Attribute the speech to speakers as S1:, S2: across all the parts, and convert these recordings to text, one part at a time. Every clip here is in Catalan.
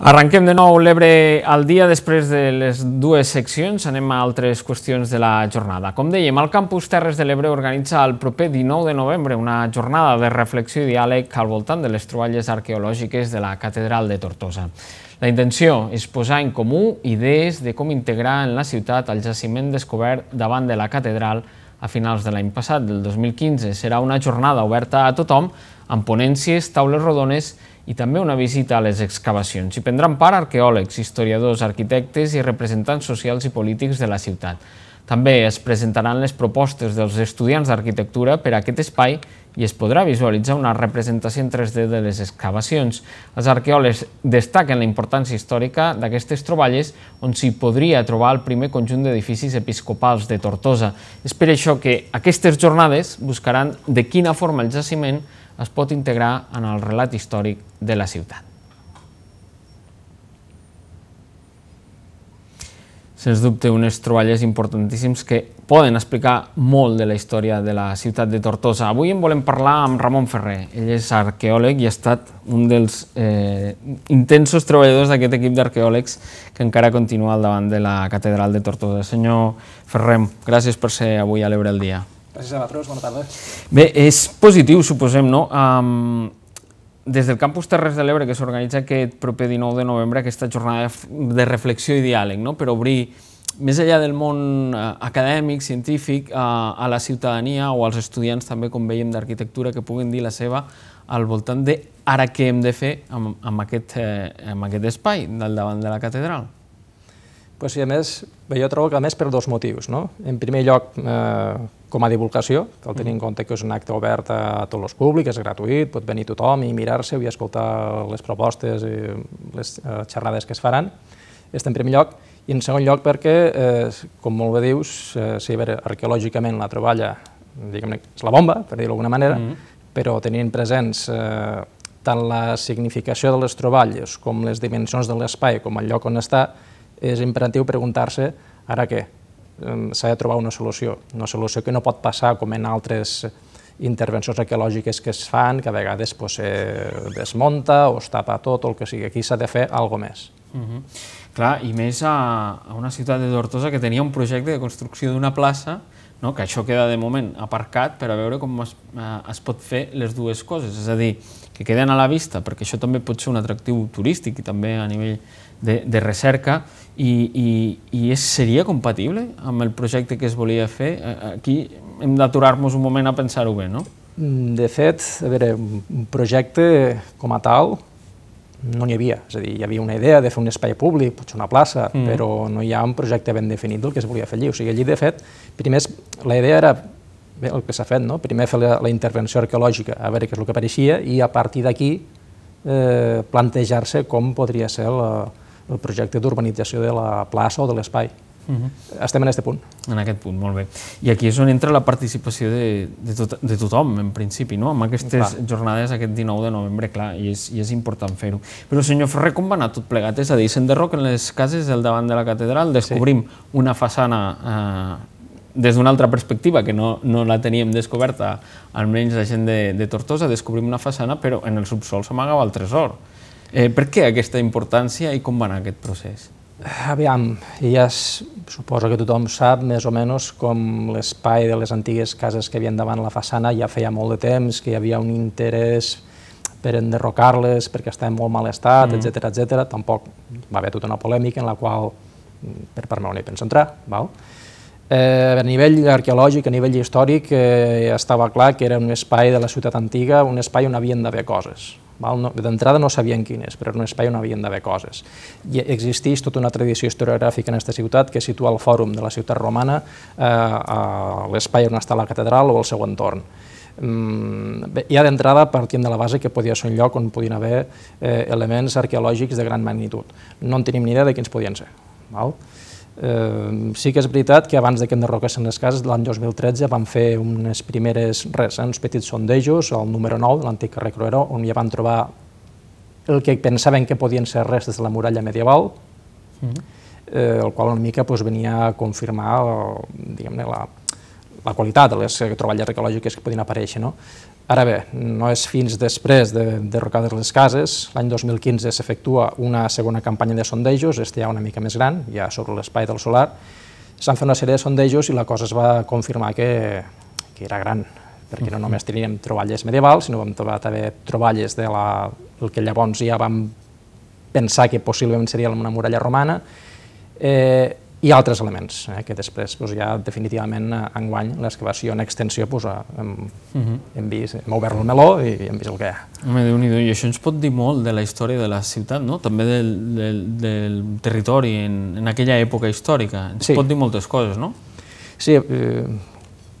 S1: Arrenquem de nou l'Ebre al dia després de les dues seccions. Anem a altres qüestions de la jornada. Com dèiem, el campus Terres de l'Ebre organitza el proper 19 de novembre una jornada de reflexió i diàleg al voltant de les troballes arqueològiques de la Catedral de Tortosa. La intenció és posar en comú idees de com integrar en la ciutat el jaciment descobert davant de la catedral a finals de l'any passat, del 2015. Serà una jornada oberta a tothom, amb ponències, taules rodones i també una visita a les excavacions. Hi prendran part arqueòlegs, historiadors, arquitectes i representants socials i polítics de la ciutat. També es presentaran les propostes dels estudiants d'arquitectura per a aquest espai i es podrà visualitzar una representació en 3D de les excavacions. Els arqueòlegs destaquen la importància històrica d'aquestes troballes on s'hi podria trobar el primer conjunt d'edificis episcopals de Tortosa. És per això que aquestes jornades buscaran de quina forma el jaciment es pot integrar en el relat històric de la ciutat. Sens dubte, unes troballes importantíssims que poden explicar molt de la història de la ciutat de Tortosa. Avui en volem parlar amb Ramon Ferrer. Ell és arqueòleg i ha estat un dels eh, intensos treballadors d'aquest equip d'arqueòlegs que encara continua al davant de la catedral de Tortosa. Senyor Ferrer, gràcies per ser avui a l'Ebre el dia.
S2: Gràcies a vosaltres, bona tarda.
S1: Bé, és positiu, suposem, no? Um, des del campus Terres de l'Ebre, que s'organitza aquest proper 19 de novembre, aquesta jornada de reflexió i diàleg, no? per obrir més enllà del món eh, acadèmic, científic, a, eh, a la ciutadania o als estudiants també, com veiem, d'arquitectura, que puguin dir la seva al voltant de ara què hem de fer amb, amb, aquest,
S2: eh, amb aquest espai del davant de la catedral. Pues, sí, a més, jo trobo que a més per dos motius. No? En primer lloc, eh, com a divulgació, cal tenir en mm. compte que és un acte obert a tots els públics, és gratuït, pot venir tothom i mirar-se-ho i escoltar les propostes i les eh, xerrades que es faran. És en primer lloc, i en segon lloc perquè, eh, com molt bé dius, eh, sí, veure, arqueològicament la troballa diguem-ne, és la bomba, per dir-ho d'alguna manera, mm -hmm. però tenint presents eh, tant la significació de les troballes com les dimensions de l'espai com el lloc on està, és imperatiu preguntar-se ara què. S'ha de trobar una solució, una solució que no pot passar com en altres intervencions arqueològiques que es fan, que a vegades pues, se desmunta o es tapa tot o el que sigui. Aquí s'ha de fer alguna més. Uh mhm. -huh. Clar, i més a, a una ciutat de Tortosa que tenia un
S1: projecte de construcció d'una plaça no? que això queda de moment aparcat per a veure com es, eh, es pot fer les dues coses, és a dir, que queden a la vista, perquè això també pot ser un atractiu turístic i també a nivell de, de recerca, i, i, i és, seria compatible amb el projecte que es volia fer? Eh, aquí hem d'aturar-nos un moment a pensar-ho bé, no?
S2: Mm, de fet, a veure, un projecte com a tal, no n'hi havia, és a dir, hi havia una idea de fer un espai públic, potser una plaça, mm. però no hi ha un projecte ben definit del que es volia fer allí. O sigui, allí, de fet, primer la idea era bé, el que s'ha fet, no? primer fer la, la intervenció arqueològica, a veure què és el que apareixia, i a partir d'aquí eh, plantejar-se com podria ser la, el projecte d'urbanització de la plaça o de l'espai. -huh. Mm-hmm. Estem en aquest punt.
S1: En aquest punt, molt bé. I aquí és on entra la participació de, de, tot, de tothom, en principi, no? amb aquestes clar. jornades aquest 19 de novembre, clar, i és, i és important fer-ho. Però, senyor Ferrer, com va anar tot plegat? És a dir, en les cases del davant de la catedral, descobrim sí. una façana eh, des d'una altra perspectiva, que no, no la teníem descoberta, almenys la gent de, de Tortosa, descobrim una façana, però en el subsol s'amagava el tresor. Eh, per què aquesta importància i com va anar aquest procés?
S2: Aviam, ja és Suposo que tothom sap més o menys com l'espai de les antigues cases que hi havien davant la façana ja feia molt de temps, que hi havia un interès per enderrocar-les perquè estaven molt mal estat, etc mm. etc. Tampoc va haver tota una polèmica en la qual per part meva no hi penso entrar. Val? Eh, a nivell arqueològic, a nivell històric, eh, estava clar que era un espai de la ciutat antiga, un espai on havien d'haver coses. D'entrada no sabien quin és, però era un espai on havien d'haver coses. I existeix tota una tradició historiogràfica en aquesta ciutat que situa el fòrum de la ciutat romana eh, a l'espai on està la catedral o el seu entorn. Mm, bé, ja d'entrada partim de la base que podia ser un lloc on podien haver eh, elements arqueològics de gran magnitud. No en tenim ni idea de quins podien ser. Val? Eh, sí que és veritat que abans de que enderroquessin les cases, l'any 2013 van fer unes primeres, res, uns petits sondejos al número 9 de l'antic carrer Cruero, on ja van trobar el que pensaven que podien ser restes de la muralla medieval, eh, el qual una mica doncs, venia a confirmar eh, diguem-ne la, la qualitat de les eh, troballes arqueològiques que podien aparèixer. No? Ara bé, no és fins després de derrocades les cases, l'any 2015 s'efectua una segona campanya de sondejos, este ja una mica més gran, ja sobre l'espai del solar, s'han fet una sèrie de sondejos i la cosa es va confirmar que, que era gran, perquè no només teníem troballes medievals, sinó vam trobar també troballes de la, el que llavors ja vam pensar que possiblement seria una muralla romana, eh, i altres elements, eh, que després pues, doncs, ja definitivament eh, enguany l'excavació en extensió pues, doncs, eh, hem, uh mhm. -huh. hem, vist, hem obert el meló i hem vist el que hi ha.
S1: Home, déu nhi i això ens pot dir molt de la
S2: història de la ciutat,
S1: no? també del, del, del territori en, en aquella època històrica, ens sí. pot dir moltes
S2: coses, no? Sí, eh,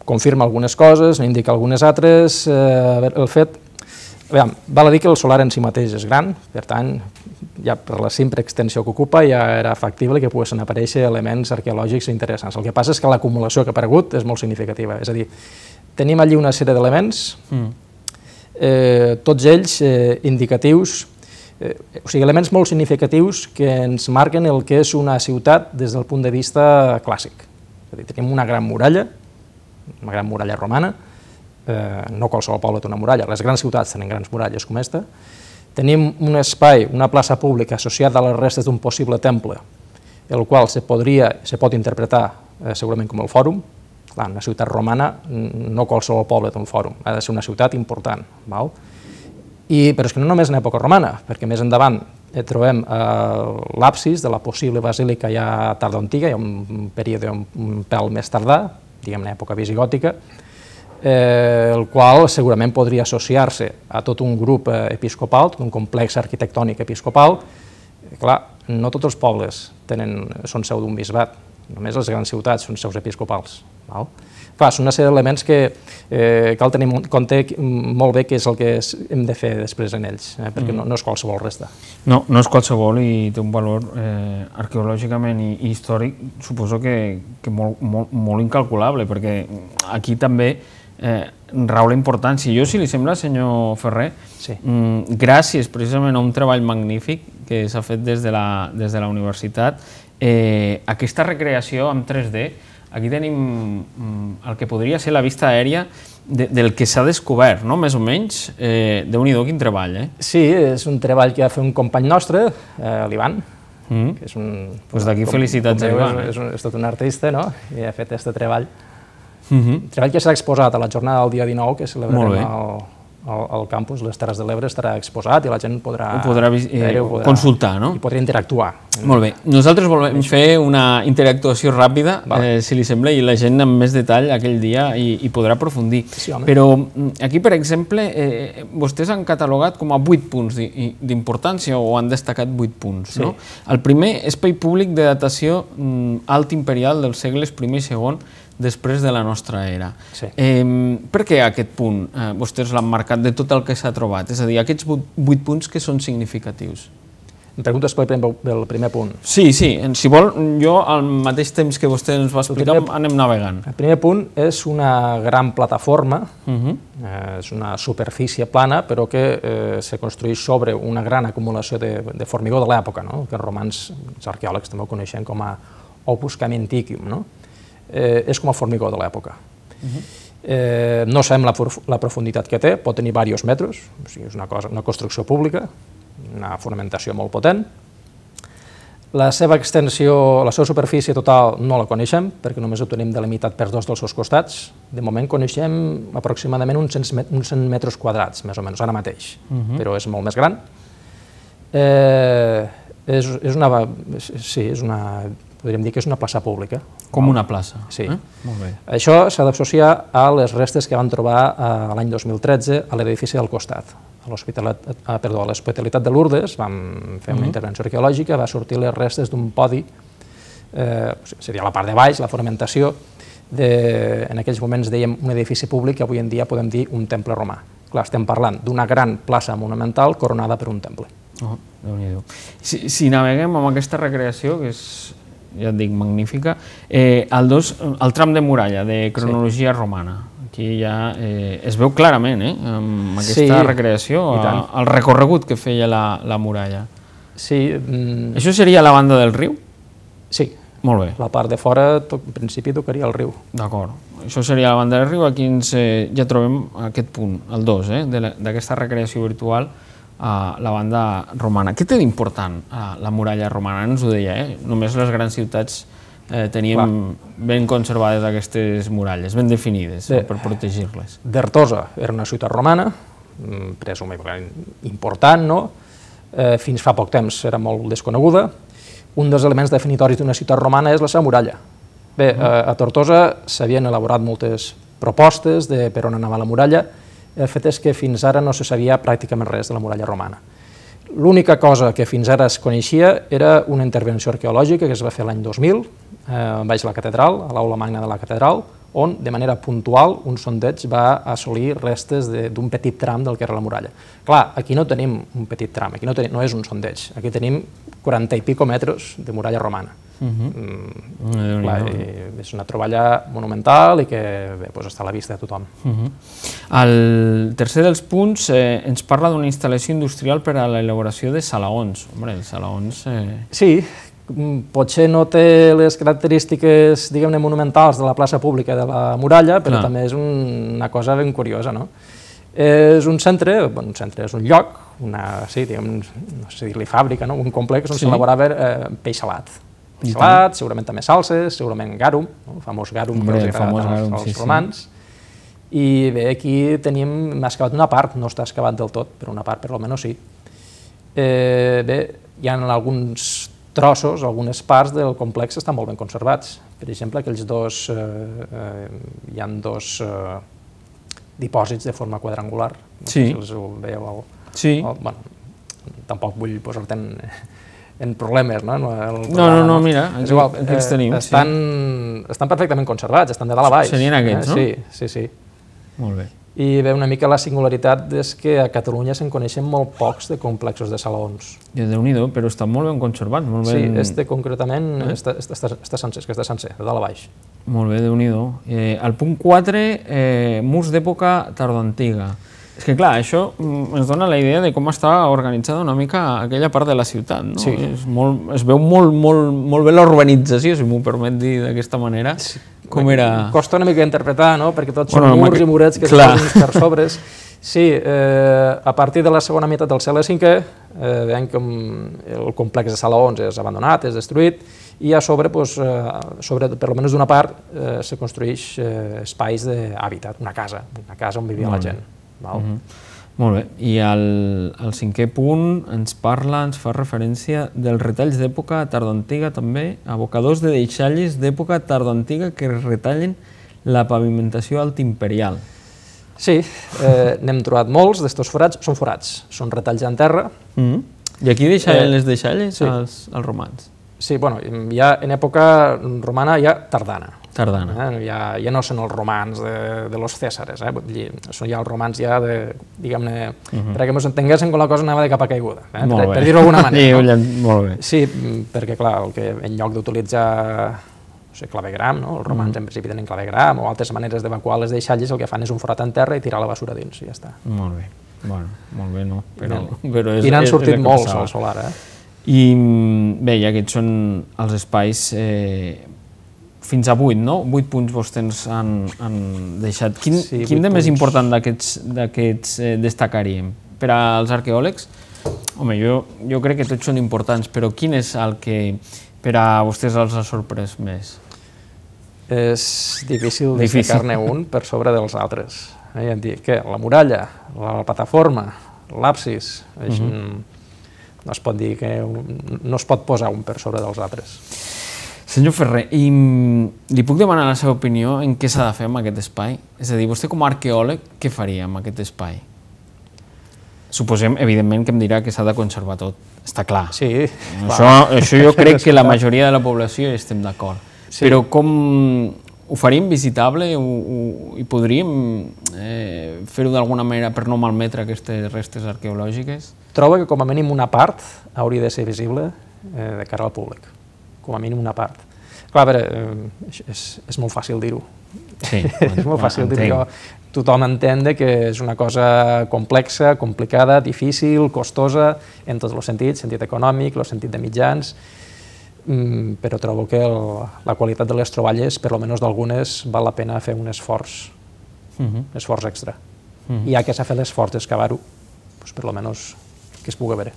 S2: confirma algunes coses, n'indica algunes altres, eh, el fet Aviam, val a dir que el solar en si mateix és gran, per tant, ja per la simple extensió que ocupa ja era factible que poguessin aparèixer elements arqueològics interessants. El que passa és que l'acumulació que ha aparegut és molt significativa, és a dir, tenim allí una sèrie d'elements, mm. eh, tots ells eh, indicatius, eh, o sigui, elements molt significatius que ens marquen el que és una ciutat des del punt de vista clàssic. És a dir, tenim una gran muralla, una gran muralla romana, eh, no qualsevol poble té una muralla, les grans ciutats tenen grans muralles com aquesta, tenim un espai, una plaça pública associada a les restes d'un possible temple, el qual se, podria, se pot interpretar eh, segurament com el fòrum, Clar, una ciutat romana no qualsevol poble té un fòrum, ha de ser una ciutat important. Val? I, però és que no només en època romana, perquè més endavant eh, trobem eh, l'absis de la possible basílica ja tarda antiga, hi ha un període un, un pèl més tardà, diguem-ne època visigòtica, eh, el qual segurament podria associar-se a tot un grup eh, episcopal, tot un complex arquitectònic episcopal. Eh, clar, no tots els pobles tenen, són seu d'un bisbat, només les grans ciutats són seus episcopals. Val? Clar, són una sèrie d'elements que eh, cal tenir en compte mm, molt bé que és el que hem de fer després en ells, eh, perquè no, mm. no és qualsevol resta.
S1: No, no és qualsevol i té un valor eh, arqueològicament i, i històric, suposo que, que molt, molt, molt incalculable, perquè aquí també eh, rau la importància. Jo, si li sembla, senyor Ferrer, sí. mm, gràcies precisament a un treball magnífic que s'ha fet des de la, des de la universitat, eh, aquesta recreació en 3D, aquí tenim mm, el que podria ser la vista aèria de, del que s'ha descobert, no? més o menys. Eh, déu nhi quin treball, eh?
S2: Sí, és un treball que va fer un company nostre, eh, l'Ivan, mm. que és un... Doncs pues d'aquí felicitats, com, com Ivan. És, eh? és, un, és tot un artista, no? I ha fet aquest treball Uh mhm. -huh. El treball que s'ha exposat a la jornada del dia 19, que celebrarem al, al, al campus, les Terres de l'Ebre estarà exposat i la gent podrà, ho podrà, eh, ho podrà consultar no? i podrà interactuar. Molt
S1: bé. Nosaltres volem fer una interactuació ràpida, vale. eh, si li sembla, i la gent amb més detall aquell dia i, i podrà aprofundir. Sí, Però mm, aquí, per exemple, eh, vostès han catalogat com a 8 punts d'importància o han destacat 8 punts. Sí. No? El primer, espai públic de datació mm, alt imperial dels segles I i II després de la nostra era. Sí. Eh, per què aquest punt eh, vostès l'han marcat de tot el que s'ha trobat? És a dir, aquests vuit punts que són significatius.
S2: Em preguntes pel primer, pel primer punt.
S1: Sí, sí, si vol, jo al mateix temps que vostè ens va
S2: explicar primer, anem navegant. El primer punt és una gran plataforma, uh -huh. eh, és una superfície plana, però que eh, se construeix sobre una gran acumulació de, de formigó de l'època, no? que els romans, els arqueòlegs també ho coneixen com a opus camenticum. No? eh, és com el formigó de l'època. Uh -huh. eh, no sabem la, la profunditat que té, pot tenir diversos metres, o sigui, és una, cosa, una construcció pública, una fonamentació molt potent. La seva extensió, la seva superfície total no la coneixem, perquè només ho tenim delimitat per dos dels seus costats. De moment coneixem aproximadament uns 100, uns 100 metres quadrats, més o menys, ara mateix, uh mhm. -huh. però és molt més gran. Eh, és, és una, sí, és una podríem dir que és una plaça pública. Com una plaça. Sí. Eh? Molt bé. Això s'ha d'associar a les restes que van trobar eh, l'any 2013 a l'edifici del costat. Eh, eh, a l'Hospitalitat de Lourdes vam fer una mm-hmm. intervenció arqueològica, va sortir les restes d'un podi, eh, seria la part de baix, la fonamentació, de, en aquells moments dèiem un edifici públic que avui en dia podem dir un temple romà. Clar, estem parlant d'una gran plaça monumental coronada per un temple.
S1: Oh, déu nhi si, si naveguem amb aquesta recreació, que és ja et dic, magnífica. Eh, el, dos, el tram de muralla, de cronologia sí. romana. Aquí ja eh, es veu clarament, eh, amb aquesta sí, recreació, eh, a, el recorregut que feia la, la muralla. Sí. Mm... Això seria la banda del riu? Sí. Molt bé.
S2: La part de fora, tot, en principi, tocaria el riu. D'acord.
S1: Això seria la banda del riu, aquí ens, eh, ja trobem aquest punt, el 2, eh, d'aquesta recreació virtual a la banda romana. Què té d'important la muralla romana? No ens ho deia, eh? Només les grans ciutats eh, teníem Clar.
S2: ben conservades aquestes muralles, ben definides, Bé, per protegir-les. D'Artosa era una ciutat romana, mm, presumiblement important, no? Eh, fins fa poc temps era molt desconeguda. Un dels elements definitoris d'una ciutat romana és la seva muralla. Bé, a, mm-hmm. eh, a Tortosa s'havien elaborat moltes propostes de per on anava la muralla, el fet és que fins ara no se sabia pràcticament res de la muralla romana. L'única cosa que fins ara es coneixia era una intervenció arqueològica que es va fer l'any 2000, eh, baix la catedral, a l'aula magna de la catedral, on de manera puntual un sondeig va assolir restes d'un petit tram del que era la muralla. Clar, aquí no tenim un petit tram, aquí no, tenim, no és un sondeig, aquí tenim 40 i pico metres de muralla romana. Uh mhm. -huh. mm, eh, clar, és una troballa monumental i que bé, doncs està a la vista de tothom.
S1: Uh mhm. -huh. El tercer dels punts eh, ens parla d'una instal·lació industrial per a l'elaboració de salaons. Hombre, els
S2: salaons... Eh... Sí, Mm, potser no té les característiques, diguem-ne, monumentals de la plaça pública de la muralla, però no. també és un, una cosa ben curiosa, no? És un centre, bueno, un centre és un lloc, una, sí, diguem, no sé dir-li fàbrica, no? un complex on s'elaborava sí. eh, peix salat. Peix salat, segurament també salses, segurament garum, no? el famós garum Hombre, que els agrada als, garum, als sí, romans. Sí. I bé, aquí tenim, m'ha excavat una part, no està excavat del tot, però una part per almenys sí. Eh, bé, hi ha alguns trossos, algunes parts del complex estan molt ben conservats. Per exemple, aquells dos, eh, eh, hi han dos eh, dipòsits de forma quadrangular, no sí. si els ho veieu. Al, sí. Al, bueno, tampoc vull posar-te en, en problemes, no? El no, no, no, mira, és igual, aquí els tenim. Eh, estan, sí. estan perfectament conservats, estan de dalt a baix. Serien eh? aquests, eh? no? Sí, sí, sí. Molt bé i bé, una mica la singularitat és que a Catalunya se'n coneixen molt pocs de complexos de salons.
S1: De déu nhi però està molt ben conservat. Molt ben... Sí, este
S2: concretament eh? està, està, està, està sencer, que està sencer, de dalt a baix.
S1: Molt bé, déu nhi eh, El punt 4, eh, murs d'època tardoantiga. És que clar, això mm, ens dona la idea de com està organitzada una mica aquella part de la ciutat, no? Sí. És molt, es veu molt, molt, molt bé la urbanització, si m'ho permet dir d'aquesta manera. Sí
S2: com era? Costa una mica interpretar, no? perquè tots bueno, són murs i murets que clar. es posen per sobres. Sí, eh, a partir de la segona meitat del segle V eh, veiem com el complex de sala 11 és abandonat, és destruït, i a sobre, doncs, eh, sobre per almenys d'una part, eh, se construeix eh, espais d'hàbitat, una casa, una casa on vivia mm. la gent. Val? Mm
S1: -hmm. Molt bé, i el, el cinquè punt ens parla, ens fa referència dels retalls d'època tardoantiga també, abocadors de deixalles d'època tardoantiga
S2: que retallen la pavimentació altimperial. Sí, eh, n'hem trobat molts d'estos forats, són forats, són retalls en terra. Mm -hmm.
S1: I aquí deixaven eh, les deixalles sí. als, als romans.
S2: Sí, bueno, ja en època romana hi ha tardana. Tardana. Eh? Ja, ja no són els romans de, de los Césares, eh? dir, són ja els romans ja de, diguem-ne, uh mhm. -huh. perquè mos entenguessin quan la cosa anava de capa caiguda, eh? Molt per, bé. per dir-ho d'alguna manera. sí, no? molt bé. Sí, perquè clar, el que, en lloc d'utilitzar no sé, clavegram, no? els romans mm. en principi tenen clavegram, o altres maneres d'evacuar les deixalles, el que fan és un forat en terra i tirar la basura dins, i ja està.
S1: Molt bé, bueno, molt bé no, però, però és, I n'han sortit molts al solar, eh? I bé, i aquests són els espais eh, fins a 8, no? 8 punts vostès han, han deixat. Quin, sí, quin de punts. més important d'aquests eh, destacaríem? Per als arqueòlegs, home, jo, jo crec que tots són importants, però quin és el que per a vostès els ha sorprès més?
S2: És difícil, difícil. destacar-ne un per sobre dels altres. Eh? Ja et que La muralla, la plataforma, l'absis... Mhm. Uh -huh no es pot dir que no es pot posar un per sobre dels altres.
S1: Senyor Ferrer, i mm, li puc demanar la seva opinió en què s'ha de fer amb aquest espai? És a dir, vostè com a arqueòleg, què faria amb aquest espai? Suposem, evidentment, que em dirà que s'ha de conservar tot, està clar. Sí. Això, clar. això jo crec que la majoria de la població estem d'acord. Sí. Però com, ho faríem visitable ho, ho, i podríem eh, fer-ho d'alguna manera
S2: per no malmetre aquestes restes arqueològiques? Trobo que com a mínim una part hauria de ser visible eh, de cara al públic, com a mínim una part. Clar, a veure, eh, és, és molt fàcil dir-ho. Sí, és molt fàcil dir-ho. Tothom entén que és una cosa complexa, complicada, difícil, costosa, en tots els sentits, sentit econòmic, el sentit de mitjans, mm, però trobo que el, la qualitat de les troballes, per almenys d'algunes, val la pena fer un esforç, uh mhm. -huh. un esforç extra. Uh mhm. -huh. I ja que s'ha fet l'esforç d'excavar-ho, doncs per almenys que es pugui veure.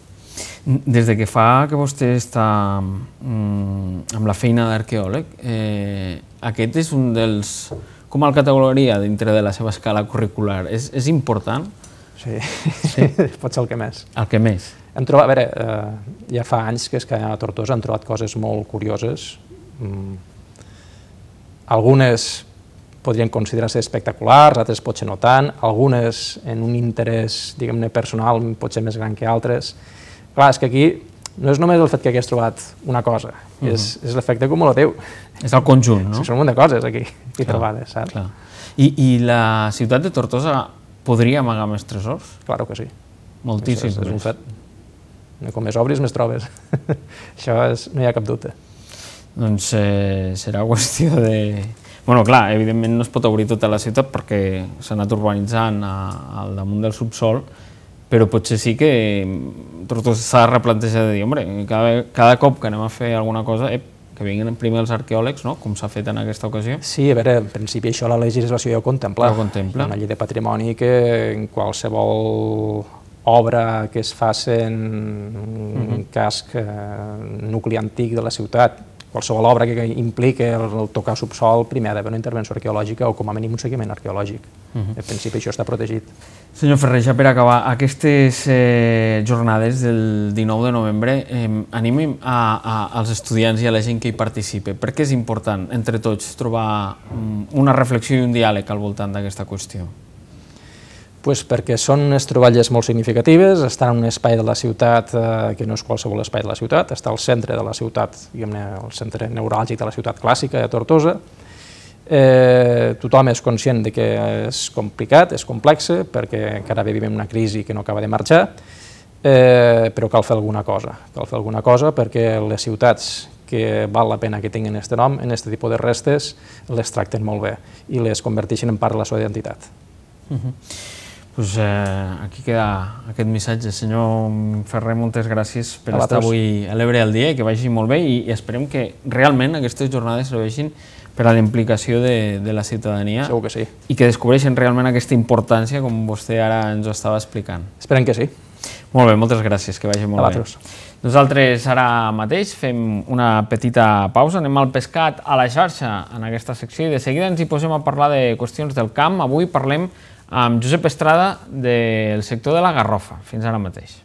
S1: Des de que fa que vostè està mm, amb la feina d'arqueòleg, eh, aquest és un dels... Com el categoria dintre de la seva escala curricular? És, és important?
S2: Sí, sí. pot ser el que més. El que més. Hem trobat, a veure, eh, ja fa anys que és que a Tortosa hem trobat coses molt curioses. Mm. Algunes podrien considerar-se espectaculars, altres potser no tant, algunes en un interès, diguem-ne, personal potser més gran que altres. Clar, és que aquí no és només el fet que hagués trobat una cosa, uh mhm. -huh. és, és l'efecte acumulatiu. És el conjunt, no? És un munt de
S1: coses aquí, aquí clar, trobades, saps? Clar. I, I la ciutat de Tortosa podria amagar més
S2: tresors? Claro que sí. Moltíssims. És, és un fet. Eh, com més obris, més trobes. Això és, no hi ha cap dubte.
S1: Doncs eh, serà qüestió de... Bueno, clar, evidentment no es pot obrir tota la ciutat perquè s'ha anat urbanitzant a, al damunt del subsol, però potser sí que mm, tot s'ha replantejar de dir, hombre, cada, cada cop que anem a fer alguna cosa, ep, que vinguin primer els arqueòlegs, no? com s'ha fet en aquesta ocasió.
S2: Sí, a veure, en principi això la legislació ja ho contempla. Ja ho contempla. Hi ha una llei de patrimoni que en qualsevol obra que es fa en un mhm. casc eh, nucli antic de la ciutat, qualsevol obra que impliqui el tocar subsol, primer ha d'haver una intervenció arqueològica o com a mínim un seguiment arqueològic. Mhm. En principi això està protegit. Senyor
S1: Ferrer, ja per acabar, aquestes eh, jornades del 19 de novembre animem a, als estudiants i a la gent que hi participe. Per què és important, entre tots, trobar
S2: mm, una reflexió i un diàleg al voltant d'aquesta qüestió? Pues perquè són unes troballes molt significatives, estan en un espai de la ciutat eh, que no és qualsevol espai de la ciutat, està al centre de la ciutat, diguem-ne, el centre neuràlgic de la ciutat clàssica, de Tortosa. Eh, tothom és conscient de que és complicat, és complex, perquè encara vivim una crisi que no acaba de marxar, eh, però cal fer alguna cosa. Cal fer alguna cosa perquè les ciutats que val la pena que tinguin aquest nom, en aquest tipus de restes, les tracten molt bé i les converteixen en part de la seva identitat.
S1: Mhm. Pues, eh, aquí queda aquest missatge. Senyor Ferrer, moltes gràcies per estar avui a l'Ebre al dia i que vagi molt bé i, i esperem que realment aquestes jornades serveixin per a la implicació de, de la ciutadania Segur que sí. i que descobreixen realment aquesta importància com vostè ara ens ho estava explicant. Esperem que sí. Molt bé, moltes gràcies, que vagi molt a bé. Nosaltres ara mateix fem una petita pausa, anem al pescat a la xarxa en aquesta secció i de seguida ens hi posem a parlar de qüestions del camp. Avui parlem amb Josep Estrada del sector de la Garrofa, fins ara mateix.